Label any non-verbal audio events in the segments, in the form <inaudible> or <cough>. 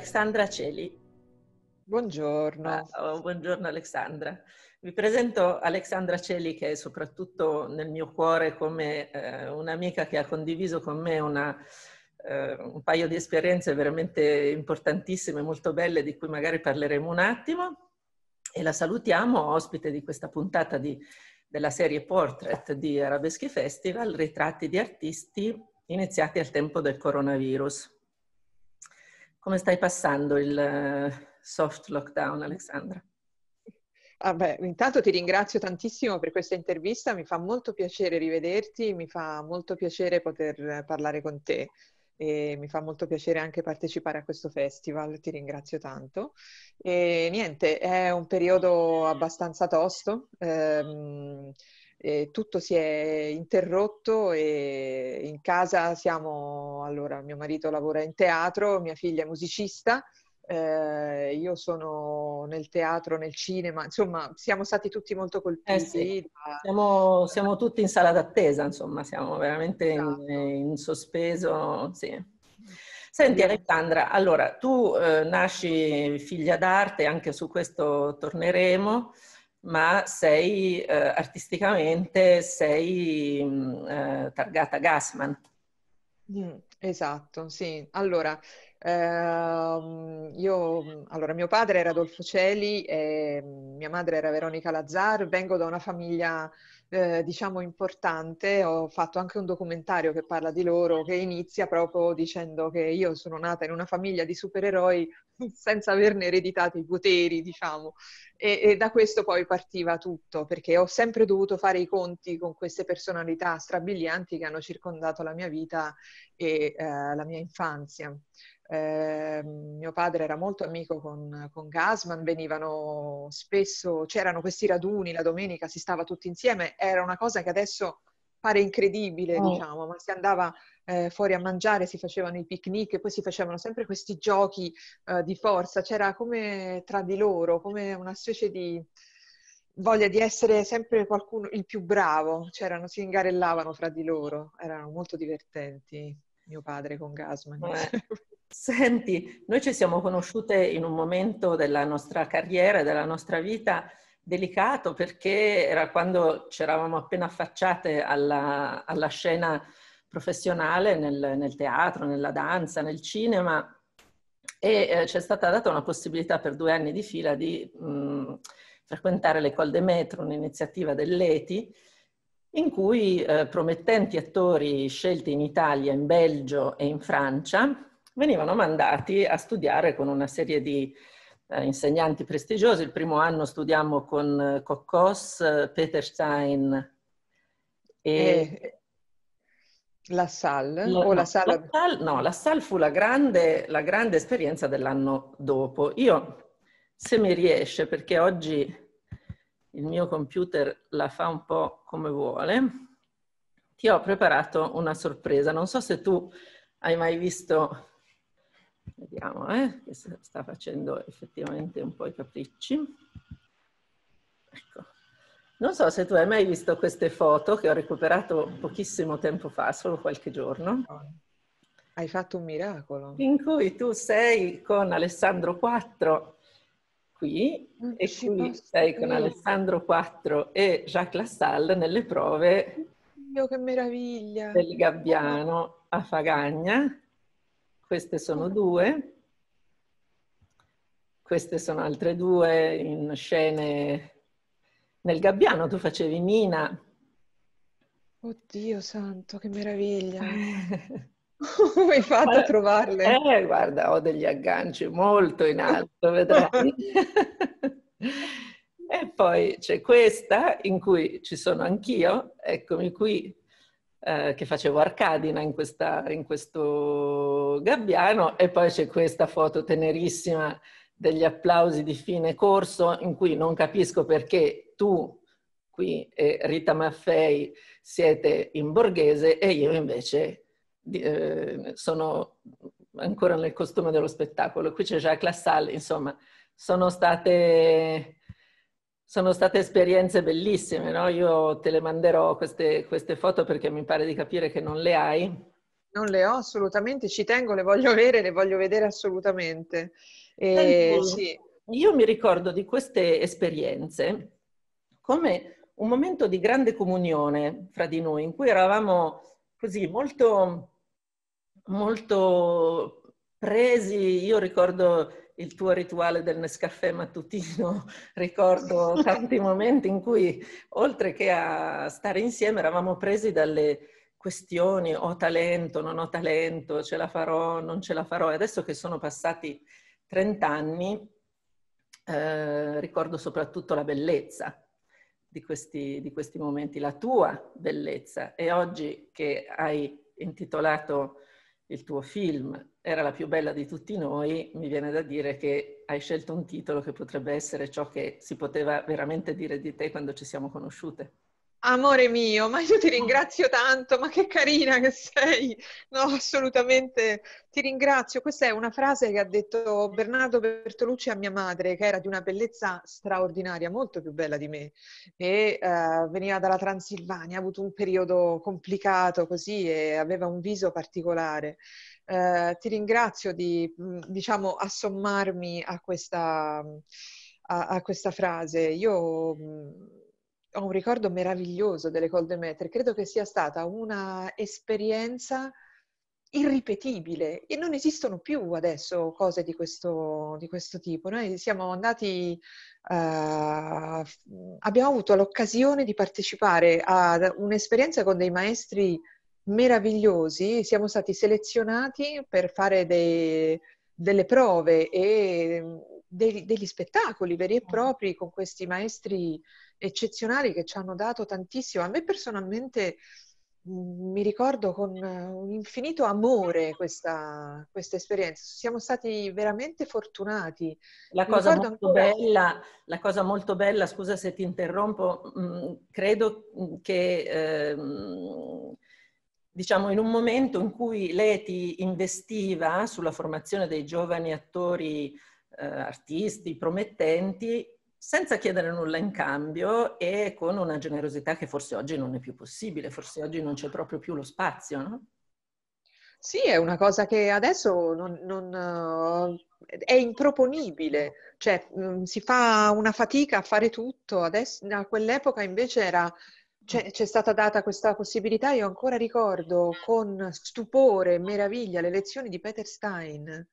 Alexandra Celi. Buongiorno. Ciao, ah, oh, buongiorno Alexandra. Vi presento Alexandra Celi che è soprattutto nel mio cuore come eh, un'amica che ha condiviso con me una, eh, un paio di esperienze veramente importantissime, molto belle, di cui magari parleremo un attimo. E la salutiamo, ospite di questa puntata di, della serie Portrait di Arabeschi Festival, ritratti di artisti iniziati al tempo del coronavirus. Come stai passando il eh, soft lockdown, Alexandra? Ah beh, intanto ti ringrazio tantissimo per questa intervista, mi fa molto piacere rivederti, mi fa molto piacere poter parlare con te e mi fa molto piacere anche partecipare a questo festival, ti ringrazio tanto. E niente, è un periodo abbastanza tosto. Ehm, eh, tutto si è interrotto e in casa siamo, allora mio marito lavora in teatro, mia figlia è musicista, eh, io sono nel teatro, nel cinema, insomma siamo stati tutti molto eh colpiti. Eh sì. da... siamo, siamo, tutti in sala d'attesa, insomma siamo veramente esatto. in, in, sospeso. Sì. Senti Alessandra, allora tu eh, nasci figlia d'arte, anche su questo torneremo ma sei eh, artisticamente sei mh, mm, eh, targata Gassman. Mm, esatto, sì. Allora, Uh, io, mm, allora, mio padre era Adolfo Celi e mm, mia madre era Veronica Lazzar, vengo da una famiglia, eh, diciamo, importante, ho fatto anche un documentario che parla di loro, che inizia proprio dicendo che io sono nata in una famiglia di supereroi senza averne ereditato i poteri, diciamo. E, e, da questo poi partiva tutto, perché ho sempre dovuto fare i conti con queste personalità strabilianti che hanno circondato la mia vita e eh, la mia infanzia. Eh, mio padre era molto amico con, con Gasman, venivano spesso, c'erano questi raduni la domenica, si stava tutti insieme, era una cosa che adesso pare incredibile, oh. diciamo, ma si andava eh, fuori a mangiare, si facevano i picnic e poi si facevano sempre questi giochi eh, di forza, c'era come tra di loro, come una specie di voglia di essere sempre qualcuno il più bravo, c'erano, si ingarellavano fra di loro, erano molto divertenti, mio padre con Gasman. Eh. <laughs> Senti, noi ci siamo conosciute in un momento della nostra carriera, della nostra vita delicato perché era quando ci eravamo appena affacciate alla, alla scena professionale nel, nel teatro, nella danza, nel cinema e eh, è stata data una possibilità per due anni di fila di mh, mm, frequentare l'École de Metro, un'iniziativa dell'ETI, in cui eh, promettenti attori scelti in Italia, in Belgio e in Francia venivano mandati a studiare con una serie di eh, insegnanti prestigiosi. Il primo anno studiamo con eh, Coccos, eh, Peter Stein e, e la Salle? No, la, Salle... La Salle no, la Salle fu la grande, la grande esperienza dell'anno dopo. Io, se mi riesce, perché oggi il mio computer la fa un po' come vuole, ti ho preparato una sorpresa. Non so se tu hai mai visto, vediamo, eh, che sta facendo effettivamente un po' i capricci. Ecco. Non so se tu hai mai visto queste foto che ho recuperato pochissimo tempo fa, solo qualche giorno. Hai fatto un miracolo. In cui tu sei con Alessandro IV qui non e qui sei con Alessandro IV e Jacques Lassalle nelle prove Dio, che meraviglia. del Gabbiano a Fagagna. Queste sono mm. due. Queste sono altre due in scene nel gabbiano tu facevi Nina. Oddio santo, che meraviglia! <laughs> Mi hai fatto guarda, eh, trovarle? Eh, guarda, ho degli agganci molto in alto, <laughs> vedrai. e poi c'è questa in cui ci sono anch'io, eccomi qui, eh, che facevo Arcadina in, questa, in questo gabbiano, e poi c'è questa foto tenerissima degli applausi di fine corso in cui non capisco perché tu qui e Rita Maffei siete in borghese e io invece eh, sono ancora nel costume dello spettacolo. Qui c'è Jacques Lassalle, insomma, sono state, sono state esperienze bellissime, no? Io te le manderò queste, queste foto perché mi pare di capire che non le hai. Non le ho assolutamente, ci tengo, le voglio avere, le voglio vedere assolutamente. Eh, sì. Io mi ricordo di queste esperienze come un momento di grande comunione fra di noi, in cui eravamo così molto, molto presi. Io ricordo il tuo rituale del Nescafè mattutino, <laughs> ricordo tanti <laughs> momenti in cui, oltre che a stare insieme, eravamo presi dalle questioni ho talento, non ho talento, ce la farò, non ce la farò. E adesso che sono passati 30 anni eh, ricordo soprattutto la bellezza di questi, di questi, momenti, la tua bellezza. E oggi che hai intitolato il tuo film Era la più bella di tutti noi, mi viene da dire che hai scelto un titolo che potrebbe essere ciò che si poteva veramente dire di te quando ci siamo conosciute. Amore mio, ma io ti ringrazio tanto, ma che carina che sei! No, assolutamente ti ringrazio. Questa è una frase che ha detto Bernardo Bertolucci a mia madre, che era di una bellezza straordinaria, molto più bella di me, e uh, veniva dalla Transilvania, ha avuto un periodo complicato così e aveva un viso particolare. Uh, ti ringrazio di, mm, diciamo, assommarmi a questa, a, a questa frase. Io mm, ho un ricordo meraviglioso delle Cold Demeter, credo che sia stata un'esperienza irripetibile e non esistono più adesso cose di questo, di questo tipo. Noi siamo andati, uh, abbiamo avuto l'occasione di partecipare a un'esperienza con dei maestri meravigliosi, siamo stati selezionati per fare dei, delle prove e mm, dei, degli spettacoli veri e mm. propri con questi maestri eccezionali che ci hanno dato tantissimo. A me personalmente mi ricordo con eh, un infinito amore questa, questa, esperienza. Siamo stati veramente fortunati. La cosa, molto ancora... bella, la cosa molto bella, scusa se ti interrompo, credo che ehm, diciamo in un momento in cui Leti investiva sulla formazione dei giovani attori eh, artisti promettenti, senza chiedere nulla in cambio e con una generosità che forse oggi non è più possibile, forse oggi non c'è proprio più lo spazio, no? Sì, è una cosa che adesso non, non, eh, è improponibile, cioè mm, si fa una fatica a fare tutto, adesso, a quell'epoca invece era, c'è, c'è, stata data questa possibilità, io ancora ricordo con stupore e meraviglia le lezioni di Peter Stein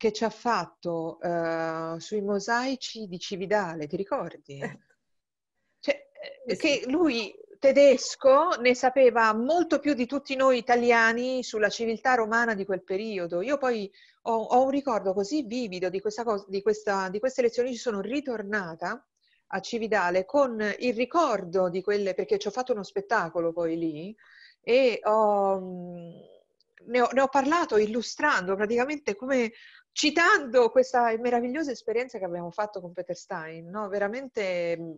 che ci ha fatto uh, sui mosaici di Cividale, ti ricordi? Eh. Cioè, eh, che lui tedesco ne sapeva molto più di tutti noi italiani sulla civiltà romana di quel periodo. Io poi ho, ho un ricordo così vivido di, questa cosa, di, questa, di queste lezioni, ci sono ritornata a Cividale con il ricordo di quelle, perché ci ho fatto uno spettacolo poi lì e ho, mm, ne, ho, ne ho parlato illustrando praticamente come citando questa meravigliosa esperienza che abbiamo fatto con Peter Stein, no? veramente mm,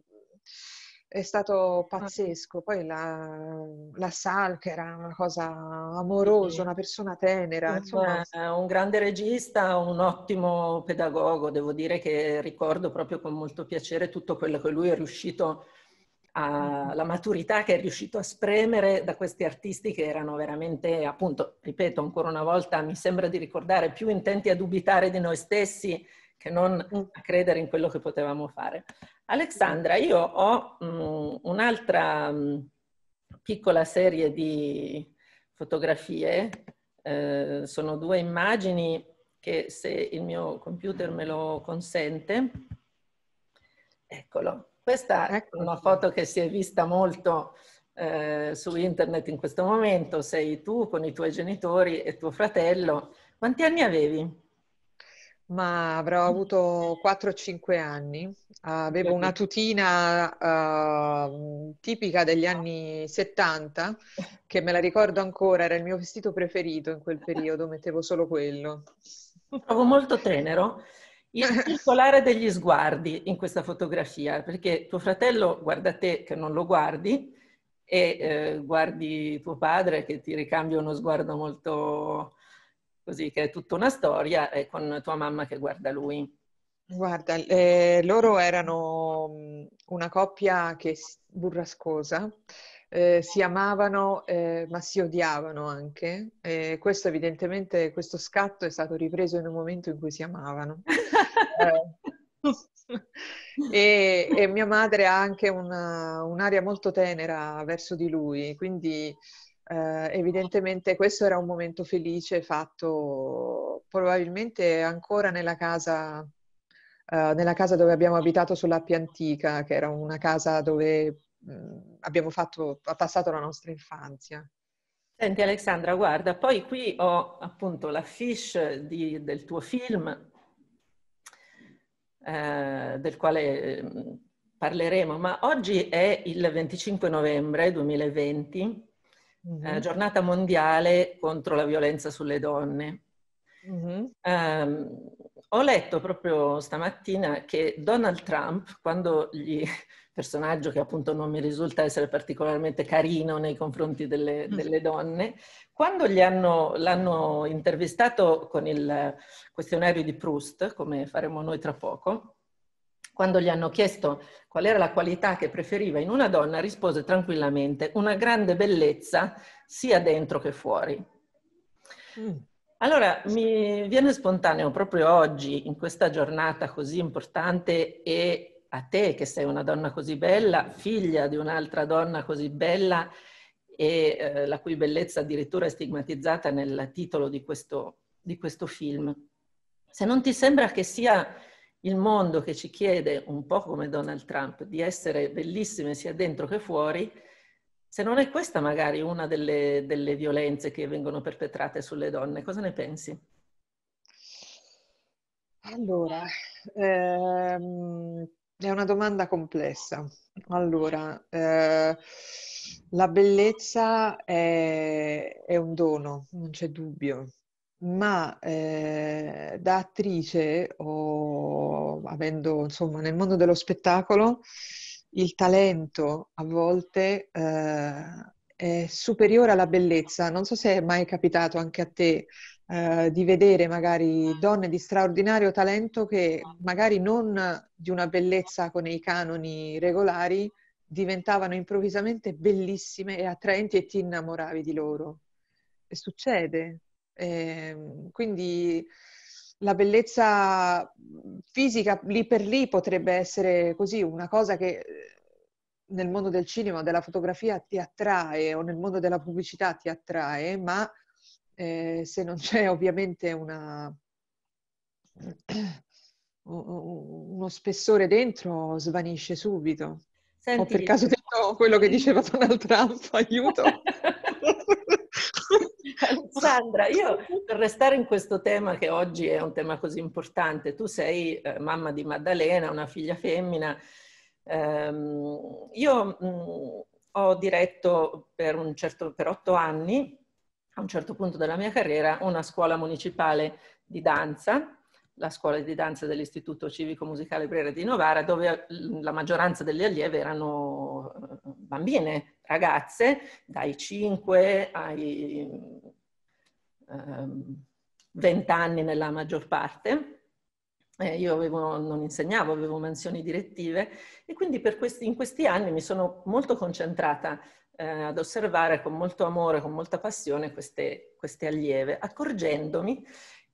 è stato pazzesco. Poi la, la Sal, che era una cosa amorosa, una persona tenera. Insomma... Eh, un grande regista, un ottimo pedagogo. Devo dire che ricordo proprio con molto piacere tutto quello che lui è riuscito a alla maturità che è riuscito a spremere da questi artisti che erano veramente, appunto, ripeto ancora una volta, mi sembra di ricordare, più intenti a dubitare di noi stessi che non mm. a credere in quello che potevamo fare. Alexandra, io ho mh, mm, un'altra mh, mm, piccola serie di fotografie, eh, sono due immagini che se il mio computer me lo consente, eccolo, questa ecco. è una foto che si è vista molto eh, su internet in questo momento. Sei tu con i tuoi genitori e tuo fratello. Quanti anni avevi? Ma avrò avuto 4-5 anni. Avevo una tutina uh, tipica degli anni 70, che me la ricordo ancora, era il mio vestito preferito in quel periodo, mettevo solo quello. Trovo molto tenero il circolare degli sguardi in questa fotografia, perché tuo fratello guarda te che non lo guardi e eh, guardi tuo padre che ti ricambia uno sguardo molto così, che è tutta una storia, e con tua mamma che guarda lui. Guarda, eh, loro erano mm, una coppia che, burrascosa, eh, si amavano eh, ma si odiavano anche. Eh, questo evidentemente, questo scatto è stato ripreso in un momento in cui si amavano. <laughs> Eh. e, e, mia madre ha anche una, un'aria molto tenera verso di lui, quindi eh, evidentemente questo era un momento felice fatto probabilmente ancora nella casa, eh, nella casa dove abbiamo abitato sull'Appia Antica, che era una casa dove mh, mm, abbiamo fatto, passato la nostra infanzia. Senti Alexandra, guarda, poi qui ho appunto l'affiche di, del tuo film eh, del quale mm, parleremo, ma oggi è il 25 novembre 2020, eh, mm-hmm. eh, giornata mondiale contro la violenza sulle donne. Mm-hmm. Eh, ho letto proprio stamattina che Donald Trump, quando gli personaggio che appunto non mi risulta essere particolarmente carino nei confronti delle, mm. delle donne. Quando hanno, l'hanno intervistato con il questionario di Proust, come faremo noi tra poco, quando gli hanno chiesto qual era la qualità che preferiva in una donna, rispose tranquillamente una grande bellezza sia dentro che fuori. Mm. Allora, mi viene spontaneo proprio oggi, in questa giornata così importante e a te che sei una donna così bella, figlia di un'altra donna così bella e eh, la cui bellezza addirittura è stigmatizzata nel titolo di questo, di questo film. Se non ti sembra che sia il mondo che ci chiede, un po' come Donald Trump, di essere bellissime sia dentro che fuori, se non è questa magari una delle, delle violenze che vengono perpetrate sulle donne, cosa ne pensi? Allora, ehm, è una domanda complessa. Allora, eh, la bellezza è, è, un dono, non c'è dubbio, ma eh, da attrice o avendo, insomma, nel mondo dello spettacolo, il talento a volte eh, è superiore alla bellezza. Non so se è mai capitato anche a te eh, di vedere magari donne di straordinario talento che magari non di una bellezza con i canoni regolari diventavano improvvisamente bellissime e attraenti e ti innamoravi di loro. E succede. E, ehm, quindi la bellezza fisica lì per lì potrebbe essere così una cosa che eh, nel mondo del cinema, della fotografia ti attrae o nel mondo della pubblicità ti attrae, ma eh, se non c'è ovviamente una, <clears throat> uno spessore dentro, svanisce subito. Senti, Ho per caso detto quello che diceva Donald Trump, aiuto. <laughs> Sandra, io per restare in questo tema che oggi è un tema così importante, tu sei eh, mamma di Maddalena, una figlia femmina. Ehm, io mh, mm, ho diretto per, certo, per otto anni a un certo punto della mia carriera una scuola municipale di danza, la scuola di danza dell'Istituto Civico Musicale Brera di Novara, dove la maggioranza delle allieve erano eh, bambine, ragazze, dai 5 ai um, ehm, 20 anni nella maggior parte. Eh, io avevo, non insegnavo, avevo mansioni direttive e quindi questi, in questi anni mi sono molto concentrata eh, ad osservare con molto amore, con molta passione queste, queste allieve, accorgendomi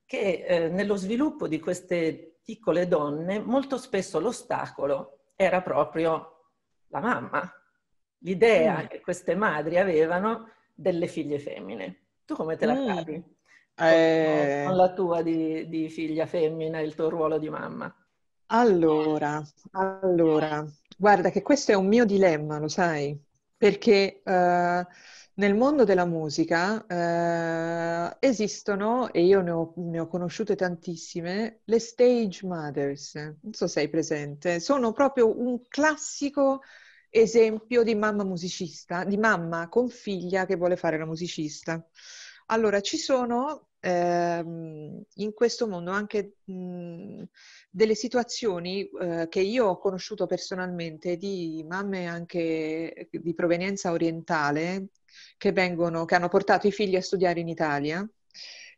che eh, nello sviluppo di queste piccole donne molto spesso l'ostacolo era proprio la mamma, l'idea mm. che queste madri avevano delle figlie femmine. Tu come te la mm. cavi? Mm. Con, eh. con, la tua di, di figlia femmina, il tuo ruolo di mamma? Allora, allora, guarda che questo è un mio dilemma, lo sai perché eh, nel mondo della musica eh, esistono, e io ne ho, ne ho, conosciute tantissime, le stage mothers, non so se hai presente, sono proprio un classico esempio di mamma musicista, di mamma con figlia che vuole fare la musicista. Allora, ci sono ehm, in questo mondo anche mh, mhmm, delle situazioni eh, che io ho conosciuto personalmente di mamme anche di provenienza orientale che, vengono, che hanno portato i figli a studiare in Italia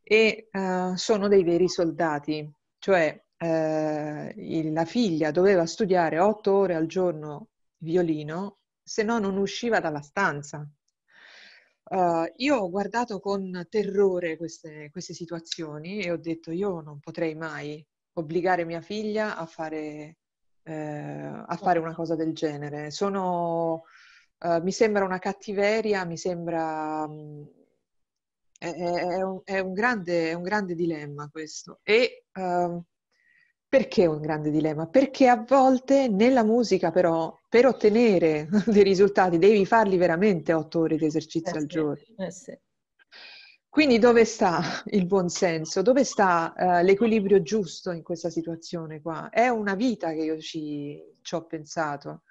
e eh, sono dei veri soldati, cioè eh, la figlia doveva studiare otto ore al giorno violino, se no non usciva dalla stanza Uh, io ho guardato con terrore queste, queste, situazioni e ho detto io non potrei mai obbligare mia figlia a fare, eh, a fare una certo. cosa del genere. Sono, uh, mi sembra una cattiveria, mi sembra... Um, è, è, un, è, un grande, è, un, grande, dilemma questo. E uh, perché è un grande dilemma? Perché a volte nella musica però, per ottenere <laughs> dei risultati, devi farli veramente otto ore di esercizio eh al giorno. Eh sì. Quindi dove sta <laughs> il buon senso? Dove sta uh, l'equilibrio giusto in questa situazione qua? È una vita che io ci, ci ho pensato.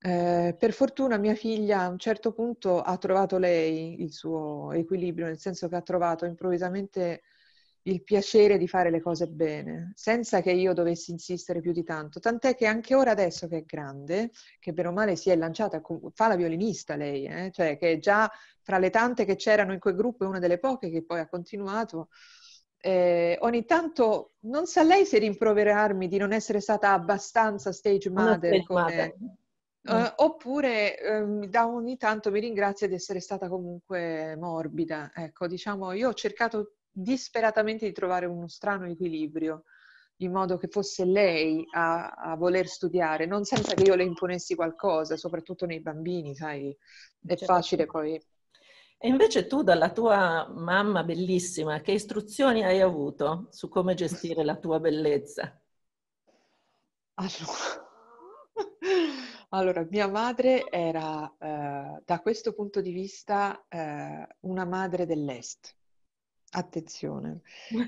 Eh, per fortuna mia figlia a un certo punto ha trovato lei il suo equilibrio, nel senso che ha trovato improvvisamente il piacere di fare le cose bene, senza che io dovessi insistere più di tanto. Tant'è che anche ora adesso che è grande, che bene o male si è lanciata, fa la violinista lei, eh? cioè che già fra le tante che c'erano in quel gruppo è una delle poche che poi ha continuato. Eh, ogni tanto non sa lei se rimproverarmi di non essere stata abbastanza stage mother, come, eh, mm. oppure eh, da ogni tanto mi ringrazia di essere stata comunque morbida. Ecco, diciamo, io ho cercato disperatamente di trovare uno strano equilibrio, in modo che fosse lei a, a, voler studiare, non senza che io le imponessi qualcosa, soprattutto nei bambini, sai, è certo. facile poi. E invece tu dalla tua mamma bellissima, che istruzioni hai avuto su come gestire la tua bellezza? Allora, <laughs> allora, mia madre era eh, da questo punto di vista eh, una madre dell'est, Attenzione,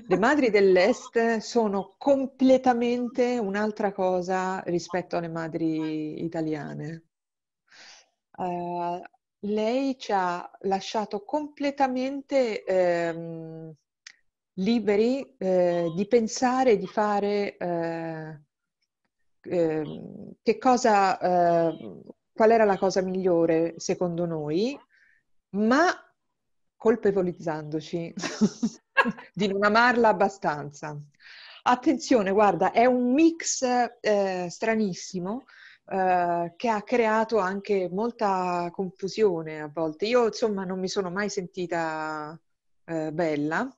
le <laughs> madri dell'est sono completamente un'altra cosa rispetto alle madri italiane. Uh, lei ci ha lasciato completamente ehm, liberi eh, di pensare, di fare eh, eh, che cosa, eh, qual era la cosa migliore secondo noi, ma colpevolizzandoci <laughs> di non amarla abbastanza. Attenzione, guarda, è un mix eh, stranissimo eh, che ha creato anche molta confusione a volte. Io, insomma, non mi sono mai sentita eh, bella,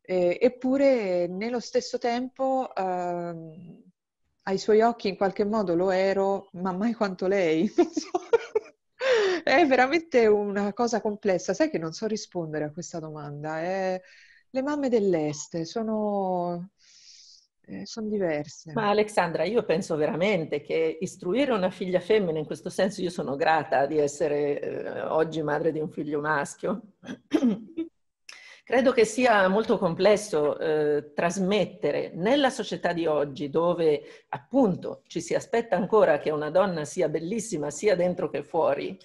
eh, eppure nello stesso tempo ehm, ai suoi occhi in qualche modo lo ero, ma mai quanto lei. <laughs> <laughs> È veramente una cosa complessa. Sai che non so rispondere a questa domanda. È... Le mamme dell'est sono... Eh, sono diverse. Ma Alexandra, io penso veramente che istruire una figlia femmina, in questo senso io sono grata di essere eh, oggi madre di un figlio maschio, <clears throat> credo che sia molto complesso eh, trasmettere nella società di oggi dove appunto ci si aspetta ancora che una donna sia bellissima sia dentro che fuori,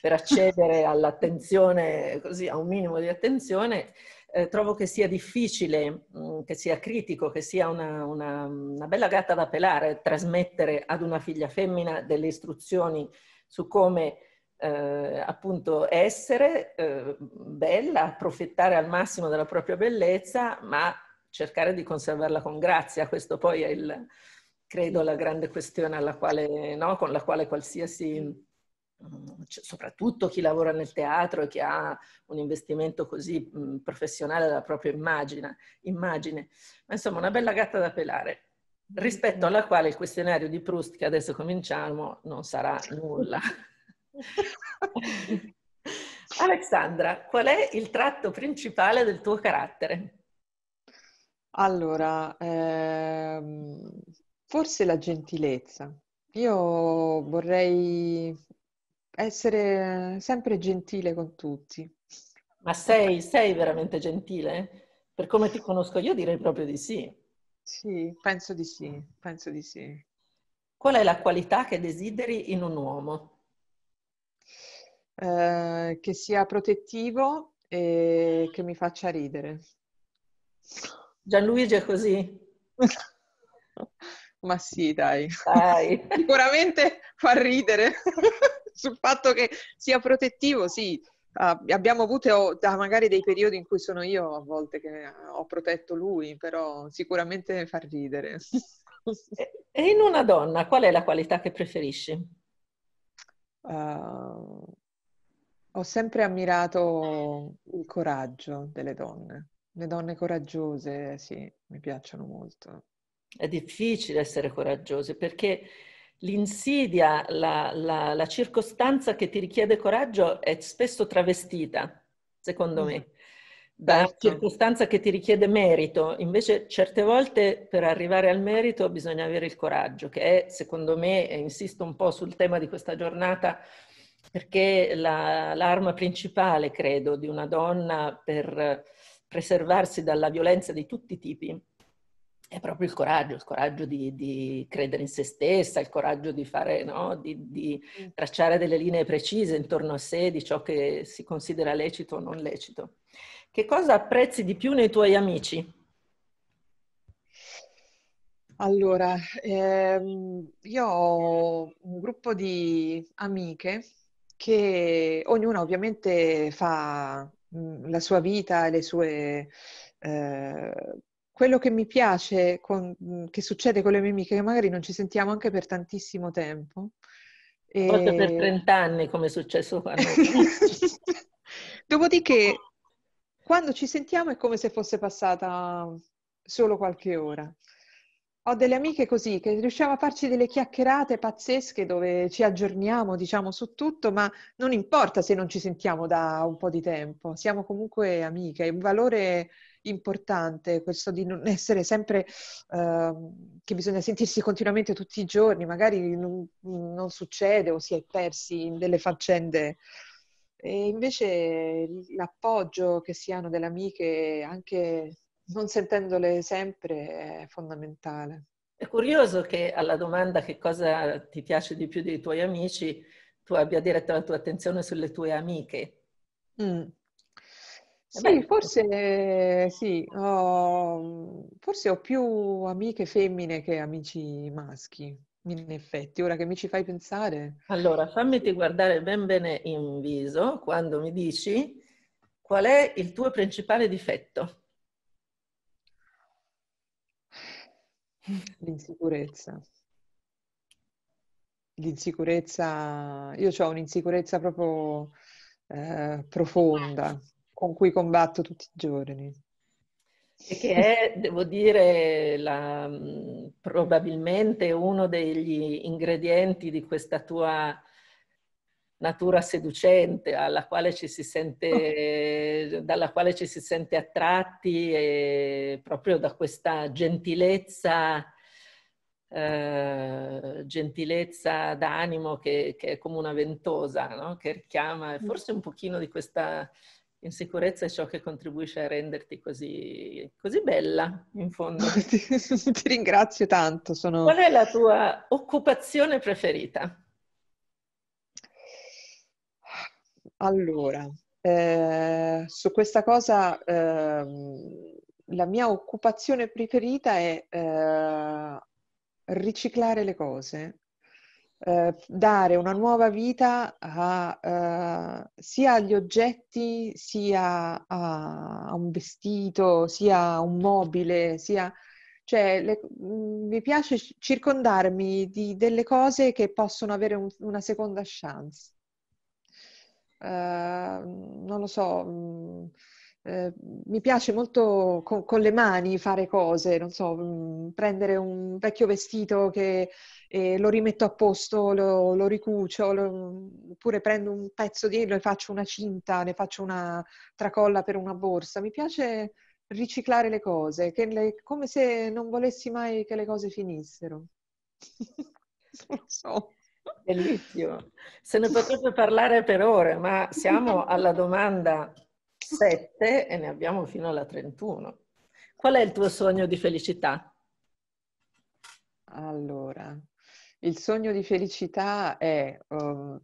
per accedere all'attenzione, così a un minimo di attenzione, eh, trovo che sia difficile, mh, mm, che sia critico, che sia una, una, una, bella gatta da pelare trasmettere ad una figlia femmina delle istruzioni su come eh, appunto essere eh, bella, approfittare al massimo della propria bellezza, ma cercare di conservarla con grazia. Questo poi è il, credo la grande questione quale, no? con la quale qualsiasi Mm, soprattutto chi lavora nel teatro e che ha un investimento così mm, professionale della propria immagine, immagine, ma insomma una bella gatta da pelare rispetto alla quale il questionario di Proust che adesso cominciamo non sarà nulla. <laughs> Alexandra, qual è il tratto principale del tuo carattere? Allora, ehm, forse la gentilezza. Io vorrei essere sempre gentile con tutti. Ma sei, sei veramente gentile? Per come ti conosco io direi proprio di sì. Sì, penso di sì, penso di sì. Qual è la qualità che desideri in un uomo? Eh, che sia protettivo e che mi faccia ridere. Gianluigi è così? <laughs> Ma sì, dai. dai. <laughs> Sicuramente fa ridere. <laughs> sul fatto che sia protettivo, sì. Uh, abbiamo avuto da magari dei periodi in cui sono io a volte che ho protetto lui, però sicuramente fa ridere. e in una donna qual è la qualità che preferisci? Uh, ho sempre ammirato il coraggio delle donne. Le donne coraggiose, sì, mi piacciono molto. È difficile essere coraggiose perché l'insidia, la, la, la, circostanza che ti richiede coraggio è spesso travestita, secondo me, mm. da certo. circostanza che ti richiede merito. Invece certe volte per arrivare al merito bisogna avere il coraggio, che è, secondo me, e insisto un po' sul tema di questa giornata, perché la, l'arma principale, credo, di una donna per preservarsi dalla violenza di tutti i tipi è proprio il coraggio, il coraggio di, di, credere in se stessa, il coraggio di, fare, no? di, di, tracciare delle linee precise intorno a sé di ciò che si considera lecito o non lecito. Che cosa apprezzi di più nei tuoi amici? Allora, ehm, io ho un gruppo di amiche che ognuna ovviamente fa mm, la sua vita e le sue eh, quello che mi piace, con, mm, che succede con le mie amiche, che magari non ci sentiamo anche per tantissimo tempo. E... Proprio per 30 anni, come è successo a <laughs> Dopodiché, quando ci sentiamo è come se fosse passata solo qualche ora. Ho delle amiche così, che riusciamo a farci delle chiacchierate pazzesche dove ci aggiorniamo, diciamo, su tutto, ma non importa se non ci sentiamo da un po' di tempo, siamo comunque amiche, è un valore importante, questo di non essere sempre, eh, che bisogna sentirsi continuamente tutti i giorni, magari non, non succede o si è persi in delle faccende. E invece l'appoggio che si hanno delle amiche, anche non sentendole sempre, è fondamentale. È curioso che alla domanda che cosa ti piace di più dei tuoi amici, tu abbia diretto la tua attenzione sulle tue amiche. Mm. Sì, forse sì, ho, forse ho più amiche femmine che amici maschi, in effetti, ora che mi ci fai pensare. Allora, fammiti guardare ben bene in viso quando mi dici qual è il tuo principale difetto. L'insicurezza. L'insicurezza, io ho un'insicurezza proprio eh, profonda con cui combatto tutti i giorni. E che è, devo dire, la, probabilmente uno degli ingredienti di questa tua natura seducente alla quale ci si sente, <laughs> dalla quale ci si sente attratti e proprio da questa gentilezza, eh, gentilezza d'animo che, che, è come una ventosa, no? che richiama mm. forse un pochino di questa Insicurezza è ciò che contribuisce a renderti così, così bella, in fondo. <laughs> ti, ti, ringrazio tanto. Sono... Qual è la tua occupazione preferita? Allora, eh, su questa cosa eh, la mia occupazione preferita è eh, riciclare le cose eh, dare una nuova vita a, eh, sia agli oggetti, sia a, un vestito, sia a un mobile, sia... Cioè, le, mm, mi piace circondarmi di delle cose che possono avere un, una seconda chance. Uh, non lo so, mh, mm, Ehm, mi piace molto con, con, le mani fare cose, non so, mh, mm, prendere un vecchio vestito che eh, lo rimetto a posto, lo, lo ricucio, lo, oppure prendo un pezzo di ello e faccio una cinta, ne faccio una tracolla per una borsa. Mi piace riciclare le cose, le, come se non volessi mai che le cose finissero. non so. Bellissimo. Se ne potrebbe parlare per ore, ma siamo alla domanda 7 e ne abbiamo fino alla 31. Qual è il tuo sogno di felicità? Allora, il sogno di felicità è um,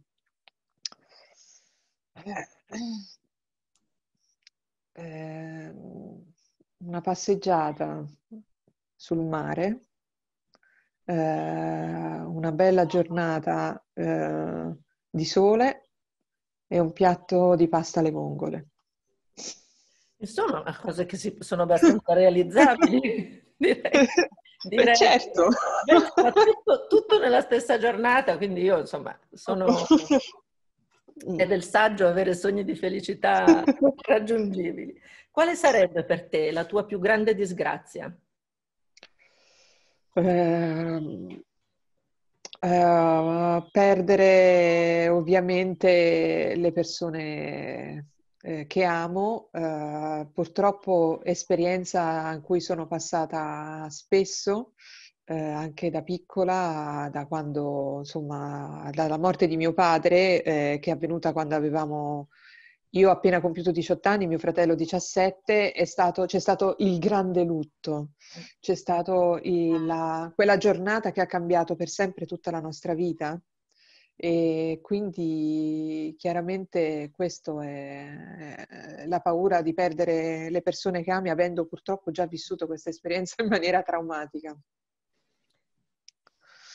eh, una passeggiata sul mare, eh, una bella giornata eh, di sole e un piatto di pasta alle vongole. Insomma, eh, cose che si, sono abbastanza realizzabili, <laughs> direi. direi. Certo. Tutto, tutto, nella stessa giornata, quindi io insomma sono... Mm. È del saggio avere sogni di felicità <laughs> raggiungibili. Quale sarebbe per te la tua più grande disgrazia? Eh, eh, perdere ovviamente le persone eh, che amo, eh, purtroppo esperienza in cui sono passata spesso, eh, anche da piccola, da quando, insomma, dalla morte di mio padre, eh, che è avvenuta quando avevamo, io appena compiuto 18 anni, mio fratello 17, stato, c'è stato il grande lutto, c'è stata quella giornata che ha cambiato per sempre tutta la nostra vita. E quindi chiaramente questo è la paura di perdere le persone che ami, avendo purtroppo già vissuto questa esperienza in maniera traumatica.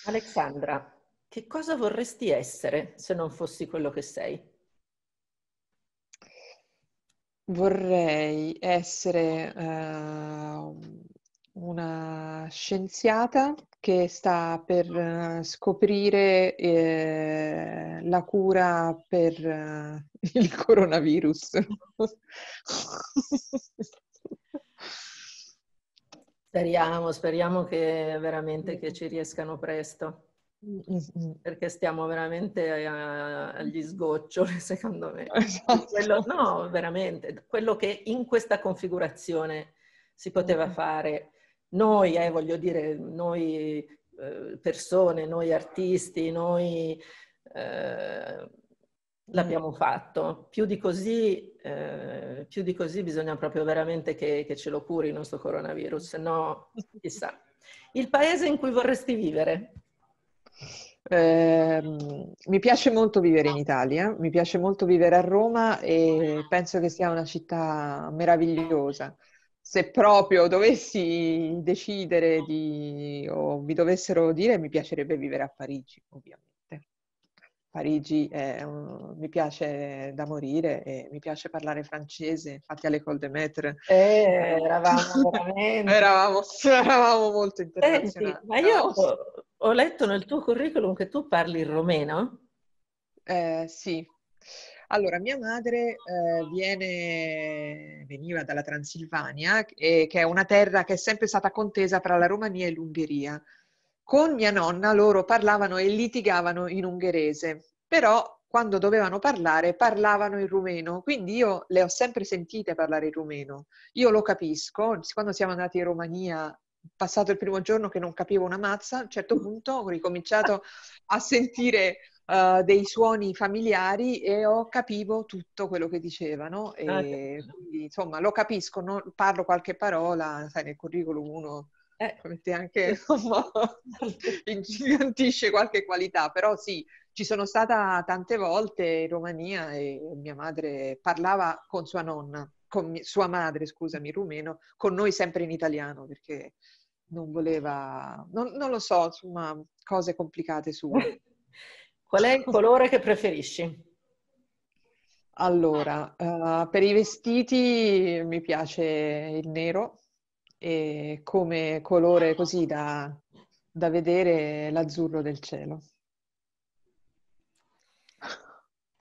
Alexandra, che cosa vorresti essere se non fossi quello che sei? Vorrei essere uh, una scienziata che sta per eh, scoprire eh, la cura per eh, <laughs> il coronavirus. <laughs> Speriamo, speriamo che veramente che ci riescano presto, perché stiamo veramente agli sgoccioli, secondo me. <laughs> Esatto. Quello, no, veramente, quello che in questa configurazione si poteva fare noi, eh, voglio dire, noi eh, persone, noi artisti, noi eh, l'abbiamo fatto. Più di, così, eh, più di così bisogna proprio veramente che, che ce lo curi il nostro coronavirus, se no chissà. Il paese in cui vorresti vivere? Eh, mi piace molto vivere in Italia, mi piace molto vivere a Roma e penso che sia una città meravigliosa se proprio dovessi decidere di, o mi dovessero dire, mi piacerebbe vivere a Parigi, ovviamente. Parigi è, um, mi piace da morire e mi piace parlare francese, infatti alle Col de Maître. Eh, eravamo <laughs> veramente... eravamo, eravamo, molto internazionali. Senti, ma io ho, ho letto nel tuo curriculum che tu parli il romeno. Eh, sì, allora, mia madre eh, viene, veniva dalla Transilvania, eh, che è una terra che è sempre stata contesa tra la Romania e l'Ungheria. Con mia nonna loro parlavano e litigavano in ungherese, però quando dovevano parlare parlavano in rumeno, quindi io le ho sempre sentite parlare in rumeno. Io lo capisco, quando siamo andati in Romania, passato il primo giorno che non capivo una mazza, a un certo punto ho ricominciato a sentire uh, dei suoni familiari e ho, capivo tutto quello che dicevano. E ah, certo. quindi, insomma, lo capisco, non, parlo qualche parola, sai, nel curriculum uno eh. anche ingigantisce <laughs> qualche qualità, però sì, ci sono stata tante volte in Romania e mia madre parlava con sua nonna, con sua madre, scusami, rumeno, con noi sempre in italiano perché non voleva, non, non lo so, insomma, cose complicate sue. <laughs> Qual è il colore che preferisci? Allora, uh, per i vestiti mi piace il nero e come colore così da, da vedere l'azzurro del cielo.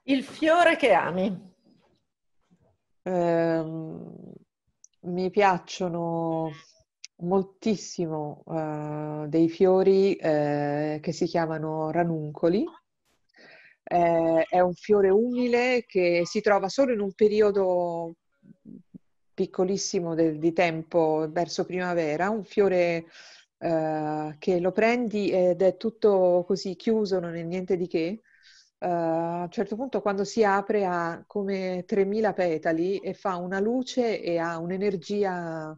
Il fiore che ami? Uh, mi piacciono moltissimo uh, dei fiori eh, che si chiamano ranuncoli eh, è un fiore umile che si trova solo in un periodo piccolissimo de- di tempo verso primavera, un fiore eh, che lo prendi ed è tutto così chiuso, non è niente di che. Uh, a un certo punto quando si apre ha come 3.000 petali e fa una luce e ha un'energia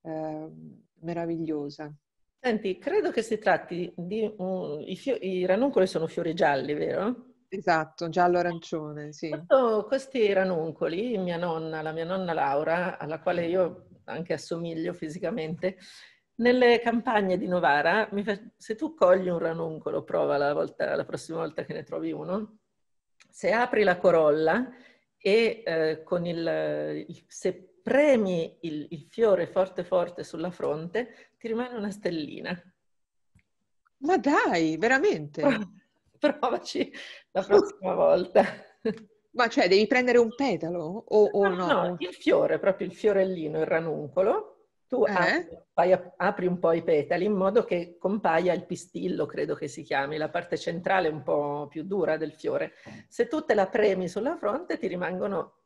uh, meravigliosa. Senti, credo che si tratti di... Uh, i, fio- I ranuncoli sono fiori gialli, vero? Esatto, giallo-arancione, sì. Questo, questi ranuncoli, mia nonna, la mia nonna Laura, alla quale io anche assomiglio fisicamente, nelle campagne di Novara, fa... se tu cogli un ranuncolo, prova la, volta, la, prossima volta che ne trovi uno, se apri la corolla e eh, con il, il, se premi il, il fiore forte forte sulla fronte, ti rimane una stellina. Ma dai, veramente? <laughs> provaci la prossima volta. Ma cioè devi prendere un petalo o, o no, no? No, il fiore, proprio il fiorellino, il ranuncolo. Tu eh? apri, apri, un po' i petali in modo che compaia il pistillo, credo che si chiami, la parte centrale un po' più dura del fiore. Se tu te la premi sulla fronte ti rimangono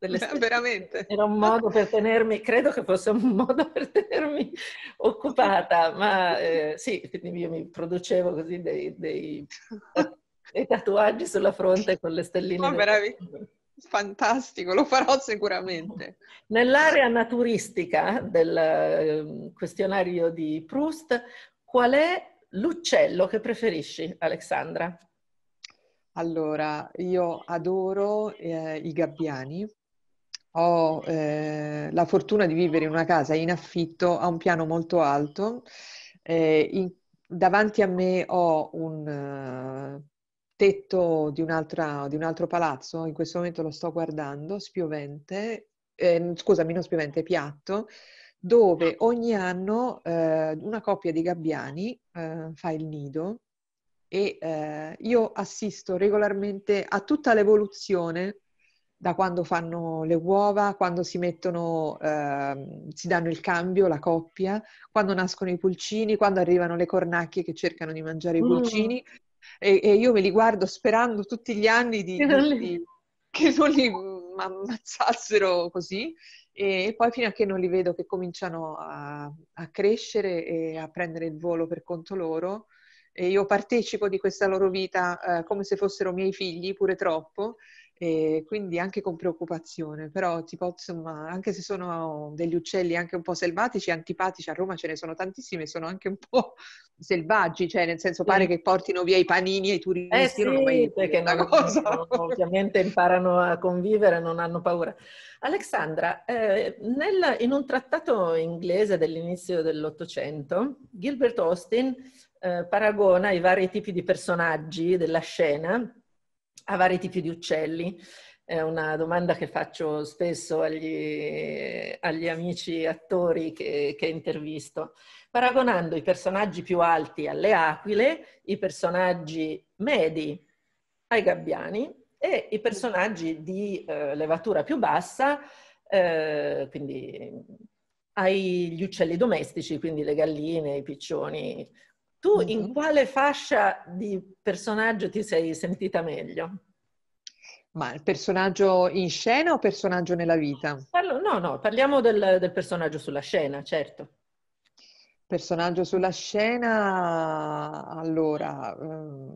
delle <laughs> stelle. Veramente. Era un modo per tenermi, credo che fosse un modo per tenermi occupata, ma eh, sì, quindi io mi producevo così dei, dei, <laughs> dei tatuaggi sulla fronte con le stelline. Ma meraviglioso. Fantastico, lo farò sicuramente. Nell'area naturistica del ehm, questionario di Proust, qual è l'uccello che preferisci, Alexandra? Allora, io adoro eh, i gabbiani ho eh, la fortuna di vivere in una casa in affitto a un piano molto alto. Eh, in, davanti a me ho un uh, tetto di, di, un altro palazzo, in questo momento lo sto guardando, spiovente, eh, scusami, non spiovente, piatto, dove ogni anno eh, una coppia di gabbiani eh, fa il nido e io assisto regolarmente a tutta l'evoluzione da quando fanno le uova, quando si mettono, eh, si danno il cambio, la coppia, quando nascono i pulcini, quando arrivano le cornacchie che cercano di mangiare i pulcini. Mm. E, e, io me li guardo sperando tutti gli anni di, di, di, che non li ammazzassero così e poi fino a che non li vedo che cominciano a, a crescere e a prendere il volo per conto loro e io partecipo di questa loro vita eh, come se fossero miei figli, pure troppo, e quindi anche con preoccupazione, però tipo, insomma, anche se sono degli uccelli anche un po' selvatici, antipatici, a Roma ce ne sono tantissimi, sono anche un po' <laughs> selvaggi, cioè nel senso pare sì. che portino via i panini ai turisti, eh sì, non mai perché non, cosa. Non, ovviamente imparano a convivere, non hanno paura. Alexandra, eh, nel, in un trattato inglese dell'inizio dell'Ottocento, Gilbert Austin eh, paragona i vari tipi di personaggi della scena a vari tipi di uccelli. È una domanda che faccio spesso agli, agli amici attori che, che, intervisto, paragonando i personaggi più alti alle aquile, i personaggi medi ai gabbiani e i personaggi di eh, levatura più bassa, eh, quindi agli uccelli domestici, quindi le galline, i piccioni, tu mm-hmm. in quale fascia di personaggio ti sei sentita meglio? Ma il personaggio in scena o personaggio nella vita? Parlo, no, no, parliamo del, del personaggio sulla scena, certo. Personaggio sulla scena, allora, ehm,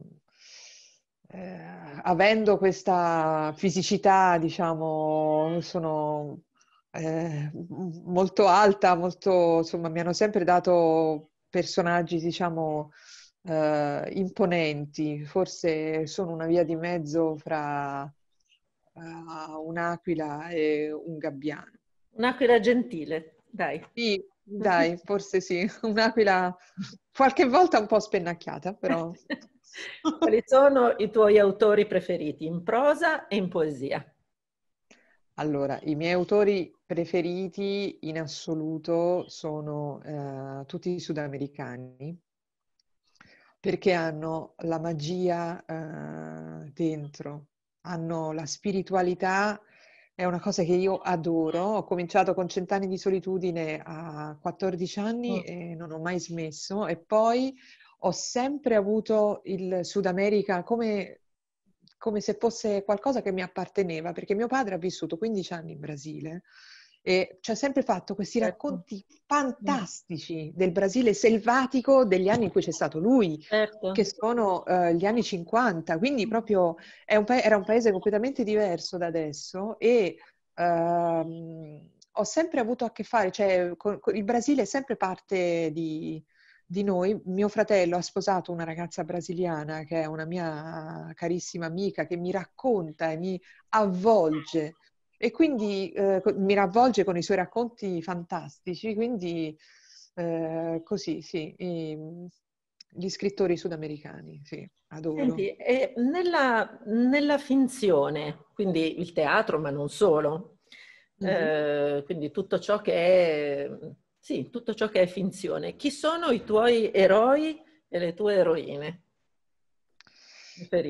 eh, avendo questa fisicità, diciamo, sono eh, molto alta, molto, insomma, mi hanno sempre dato personaggi, diciamo, eh, imponenti, forse sono una via di mezzo fra eh, un'aquila e un gabbiano. Un'aquila gentile, dai. Sì, dai, forse sì, <laughs> un'aquila qualche volta un po' spennacchiata, però... <laughs> Quali sono i tuoi autori preferiti in prosa e in poesia? Allora, i miei autori preferiti in assoluto sono eh, tutti i sudamericani perché hanno la magia eh, dentro, hanno la spiritualità, è una cosa che io adoro. Ho cominciato con Cent'anni di solitudine a 14 anni mm. e non ho mai smesso e poi ho sempre avuto il Sud America come come se fosse qualcosa che mi apparteneva, perché mio padre ha vissuto 15 anni in Brasile e ci ha sempre fatto questi certo. racconti fantastici mm. del Brasile selvatico degli anni in cui c'è stato lui, certo. che sono uh, gli anni 50, quindi mm. proprio un pa- era un paese completamente diverso da adesso e uh, ho sempre avuto a che fare, cioè con, con il Brasile è sempre parte di, di noi, mio fratello ha sposato una ragazza brasiliana che è una mia carissima amica che mi racconta e mi avvolge e quindi eh, mi ravvolge con i suoi racconti fantastici, quindi eh, così, sì, i, gli scrittori sudamericani, sì, adoro. Senti, nella, nella, finzione, quindi il teatro, ma non solo, mm-hmm. eh, quindi tutto ciò che è sì, tutto ciò che è finzione. Chi sono i tuoi eroi e le tue eroine?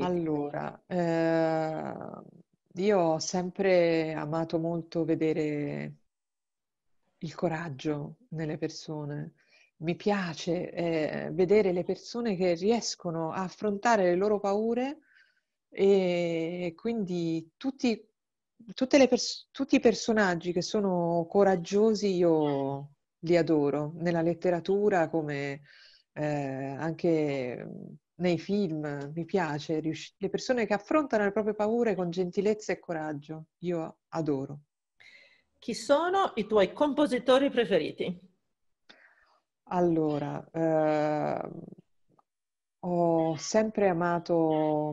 Allora, eh, io ho sempre amato molto vedere il coraggio nelle persone. Mi piace eh, vedere le persone che riescono a affrontare le loro paure e quindi tutti, pers- tutti i personaggi che sono coraggiosi io li adoro, nella letteratura come eh, anche nei film, mi piace, rius- le persone che affrontano le proprie paure con gentilezza e coraggio, io adoro. Chi sono i tuoi compositori preferiti? Allora, eh, ho sempre amato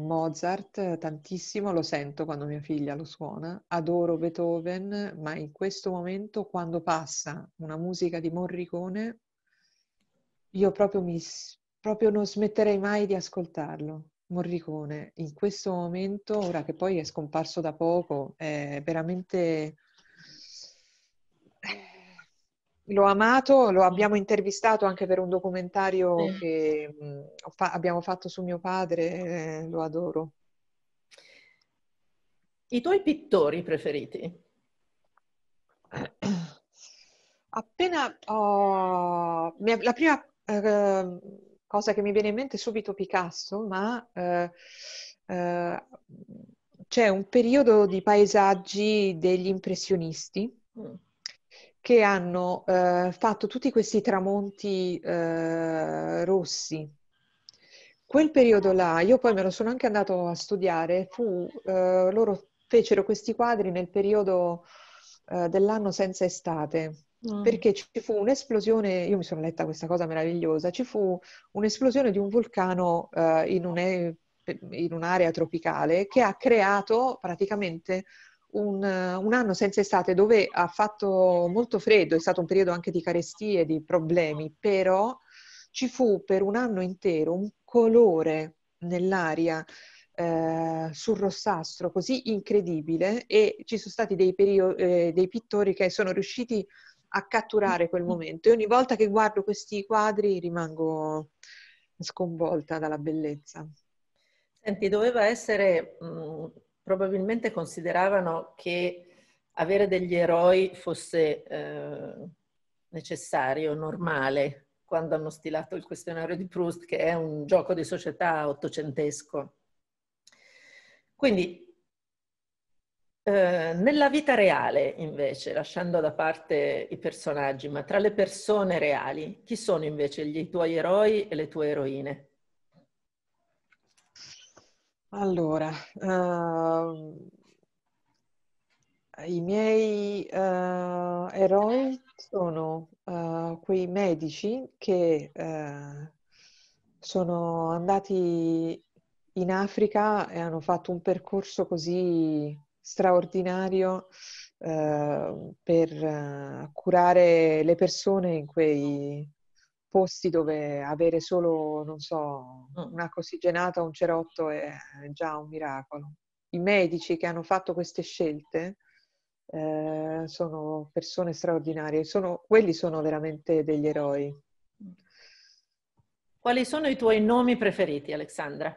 Mozart tantissimo, lo sento quando mia figlia lo suona, adoro Beethoven, ma in questo momento quando passa una musica di Morricone, io proprio mi proprio non smetterei mai di ascoltarlo. Morricone, in questo momento, ora che poi è scomparso da poco, è veramente... Eh, L'ho amato, lo abbiamo intervistato anche per un documentario che mm, fa- abbiamo fatto su mio padre, eh, lo adoro. I tuoi pittori preferiti? Appena ho... Oh, la prima... Eh, cosa che mi viene in mente subito Picasso, ma eh, eh, c'è un periodo di paesaggi degli impressionisti mm. che hanno eh, fatto tutti questi tramonti eh, rossi. Quel periodo là, io poi me lo sono anche andato a studiare, fu, eh, loro fecero questi quadri nel periodo eh, dell'anno senza estate, Ah. Perché ci fu un'esplosione, io mi sono letta questa cosa meravigliosa, ci fu un'esplosione di un vulcano uh, in, un, in, un'area tropicale che ha creato praticamente un, un, anno senza estate dove ha fatto molto freddo, è stato un periodo anche di carestie, di problemi, però ci fu per un anno intero un colore nell'aria eh, sul rossastro così incredibile e ci sono stati dei, perio- eh, dei pittori che sono riusciti a catturare quel momento. E ogni volta che guardo questi quadri rimango sconvolta dalla bellezza. Senti, doveva essere, mh, mm, probabilmente consideravano che avere degli eroi fosse eh, necessario, normale, quando hanno stilato il questionario di Proust, che è un gioco di società ottocentesco. Quindi Ehm, nella vita reale, invece, lasciando da parte i personaggi, ma tra le persone reali, chi sono invece i tuoi eroi e le tue eroine? Allora, uh, i miei uh, eroi sono uh, quei medici che eh, sono andati in Africa e hanno fatto un percorso così straordinario ehm, eh, per curare le persone in quei posti dove avere solo, non so, un'acqua ossigenata, un cerotto è già un miracolo. I medici che hanno fatto queste scelte eh, sono persone straordinarie, sono, quelli sono veramente degli eroi. Quali sono i tuoi nomi preferiti, Alexandra?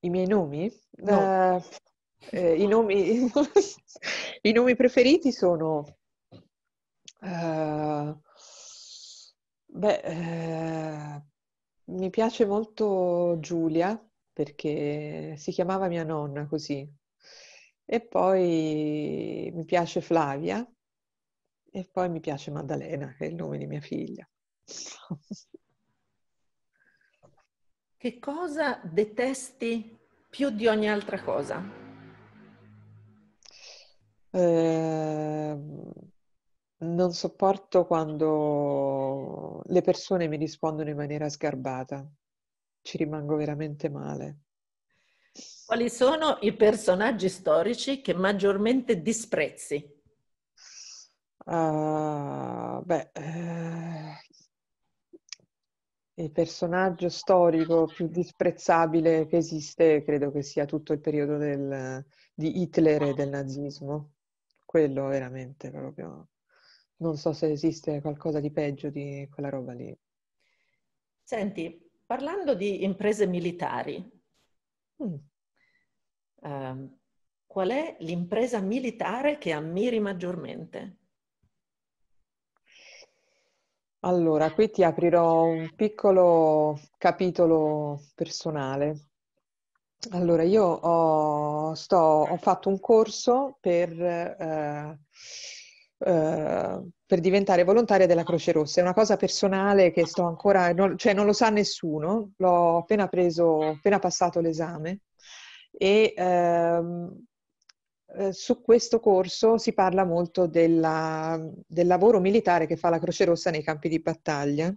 I miei nomi? No. Eh, eh, i, nomi, <laughs> i, nomi, preferiti sono... Uh, beh, eh, mi piace molto Giulia perché si chiamava mia nonna così. E poi mi piace Flavia e poi mi piace Maddalena, che è il nome di mia figlia. Che cosa detesti più di ogni altra cosa? Ehm, non sopporto quando le persone mi rispondono in maniera sgarbata, ci rimango veramente male. Quali sono i personaggi storici che maggiormente disprezzi? Uh, beh, eh, il personaggio storico più disprezzabile che esiste credo che sia tutto il periodo del, di Hitler e del nazismo quello veramente proprio... Non so se esiste qualcosa di peggio di quella roba lì. Senti, parlando di imprese militari, mm. uh, qual è l'impresa militare che ammiri maggiormente? Allora, qui ti aprirò un piccolo capitolo personale allora, io ho, sto, ho fatto un corso per, eh, eh, per, diventare volontaria della Croce Rossa. È una cosa personale che sto ancora, non, cioè non lo sa nessuno, l'ho appena preso, appena passato l'esame. E ehm, eh, su questo corso si parla molto della, del lavoro militare che fa la Croce Rossa nei campi di battaglia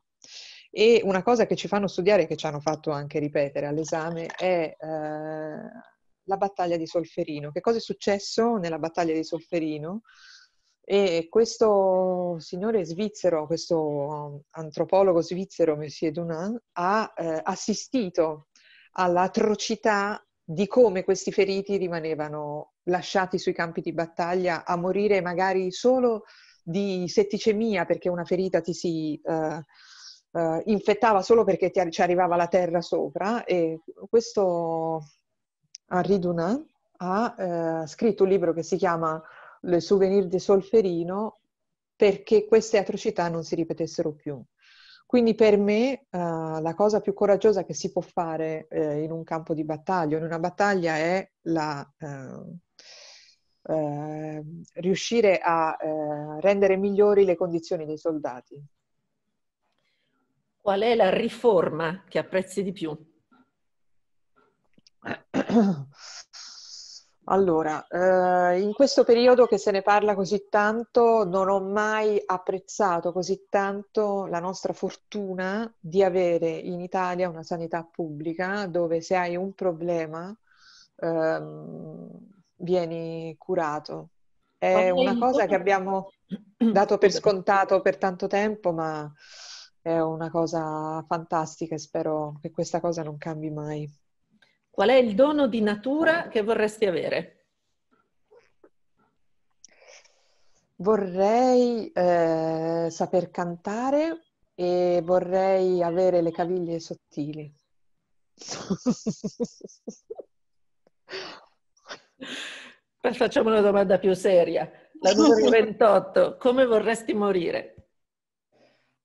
e una cosa che ci fanno studiare, che ci hanno fatto anche ripetere all'esame, è eh, la battaglia di Solferino. Che cosa è successo nella battaglia di Solferino? E questo signore svizzero, questo um, antropologo svizzero, Monsieur Dunant, ha eh, assistito all'atrocità di come questi feriti rimanevano lasciati sui campi di battaglia a morire magari solo di setticemia perché una ferita ti si... Eh, eh, infettava solo perché ti, ci arrivava la terra sopra e questo Henri Dunant ha eh, scritto un libro che si chiama Le souvenir di Solferino perché queste atrocità non si ripetessero più. Quindi per me uh, la cosa più coraggiosa che si può fare eh, in un campo di battaglia, in una battaglia, è la, uh, uh, riuscire a rendere migliori le condizioni dei soldati. Qual è la riforma che apprezzi di più? <clears throat> Allora, eh, in questo periodo che se ne parla così tanto, non ho mai apprezzato così tanto la nostra fortuna di avere in Italia una sanità pubblica dove se hai un problema eh, vieni curato. È una cosa che abbiamo <clears throat> dato per scontato per tanto tempo, ma è una cosa fantastica e spero che questa cosa non cambi mai. Qual è il dono di natura che vorresti avere? Vorrei eh, saper cantare e vorrei avere le caviglie sottili. <laughs> Facciamo una domanda più seria. La numero 28, <laughs> come vorresti morire?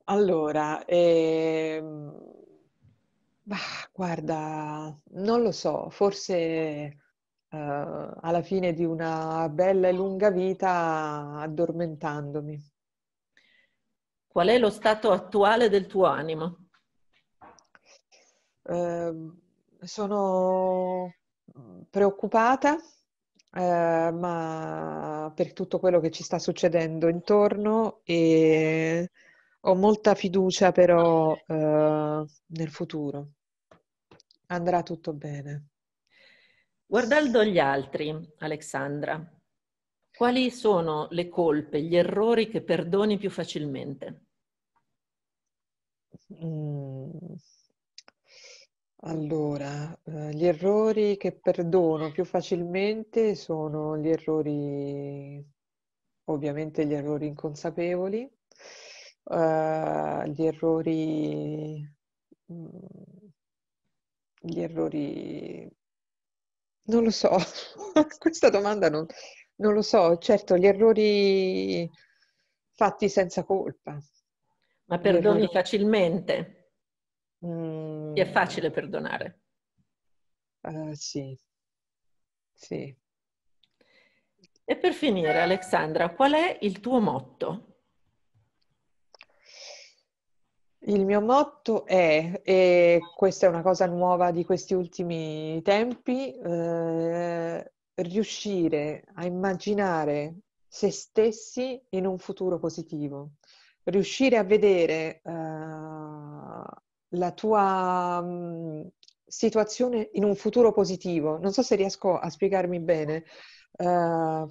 Allora, ehm, bah, guarda, non lo so, forse eh, alla fine di una bella e lunga vita addormentandomi. Qual è lo stato attuale del tuo animo? Eh, sono preoccupata, eh, ma per tutto quello che ci sta succedendo intorno e ho molta fiducia però ah, eh, nel futuro. Andrà tutto bene. Guardando gli altri, Alexandra, quali sono le colpe, gli errori che perdoni più facilmente? Mm. Allora, eh, gli errori che perdono più facilmente sono gli errori, ovviamente gli errori inconsapevoli, uh, eh, gli errori gli mm, errori non lo so <laughs> questa domanda non, non lo so certo gli errori fatti senza colpa ma perdoni errori... facilmente mm. è facile perdonare uh, sì sì e per finire Alexandra qual è il tuo motto Il mio motto è, e questa è una cosa nuova di questi ultimi tempi, eh, riuscire a immaginare se stessi in un futuro positivo, riuscire a vedere eh, la tua mh, mm, situazione in un futuro positivo. Non so se riesco a spiegarmi bene. Eh,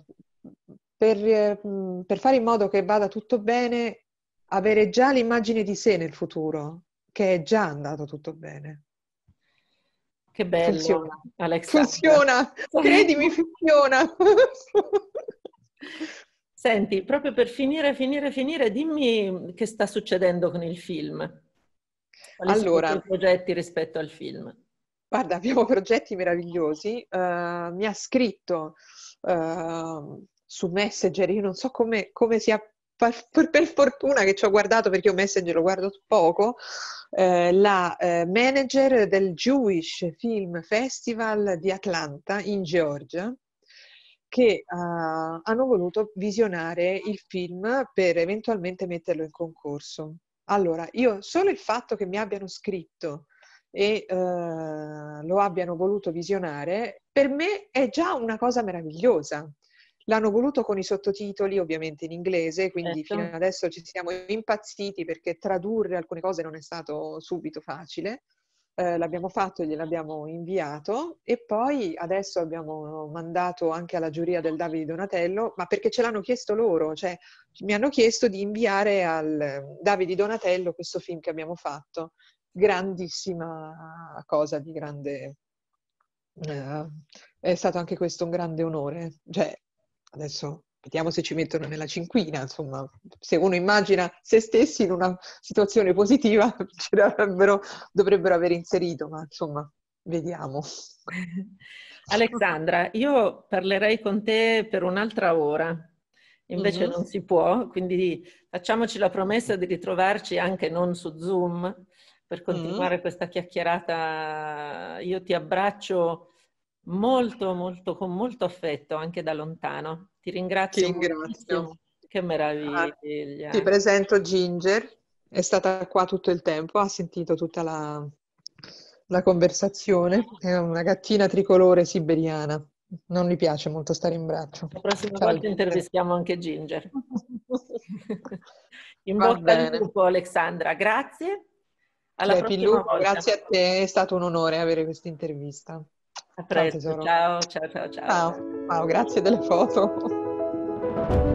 per, mm, per, fare in modo che vada tutto bene avere già l'immagine di sé nel futuro, che è già andato tutto bene. Che bello, funziona. Alex. Funziona, credimi, funziona. <laughs> Senti, proprio per finire, finire, finire, dimmi che sta succedendo con il film. Quali allora, sono i progetti rispetto al film? Guarda, abbiamo progetti meravigliosi. Uh, mi ha scritto uh, su Messenger, io non so come, come sia per, fortuna che ci ho guardato perché io Messenger lo guardo poco, eh, la eh, manager del Jewish Film Festival di Atlanta in Georgia che uh, hanno voluto visionare il film per eventualmente metterlo in concorso. Allora, io solo il fatto che mi abbiano scritto e uh, lo abbiano voluto visionare, per me è già una cosa meravigliosa L'hanno voluto con i sottotitoli, ovviamente in inglese, quindi certo. fino adesso ci siamo impazziti perché tradurre alcune cose non è stato subito facile. Eh, l'abbiamo fatto e gliel'abbiamo inviato e poi adesso abbiamo mandato anche alla giuria del Davide Donatello, ma perché ce l'hanno chiesto loro, cioè mi hanno chiesto di inviare al Davide Donatello questo film che abbiamo fatto. Grandissima cosa di grande... Eh, è stato anche questo un grande onore, cioè adesso vediamo se ci mettono nella cinquina, insomma, se uno immagina se stessi in una situazione positiva <laughs> dovrebbero aver inserito, ma insomma, vediamo. <laughs> Alexandra, io parlerei con te per un'altra ora, invece mm-hmm. non si può, quindi facciamoci la promessa di ritrovarci anche non su Zoom per continuare mm-hmm. questa chiacchierata. Io ti abbraccio molto, molto, con molto affetto anche da lontano. Ti ringrazio. Ti ringrazio. Che meraviglia. ti presento Ginger, è stata qua tutto il tempo, ha sentito tutta la, la conversazione. È una gattina tricolore siberiana. Non gli piace molto stare in braccio. La prossima Ciao, volta intervistiamo anche Ginger. <laughs> in Va bocca al lupo Alexandra, grazie. Alla Beh, Pillu, grazie a te, è stato un onore avere questa intervista. A presto, ciao, ciao, ciao, ciao. Ciao, ciao grazie delle foto.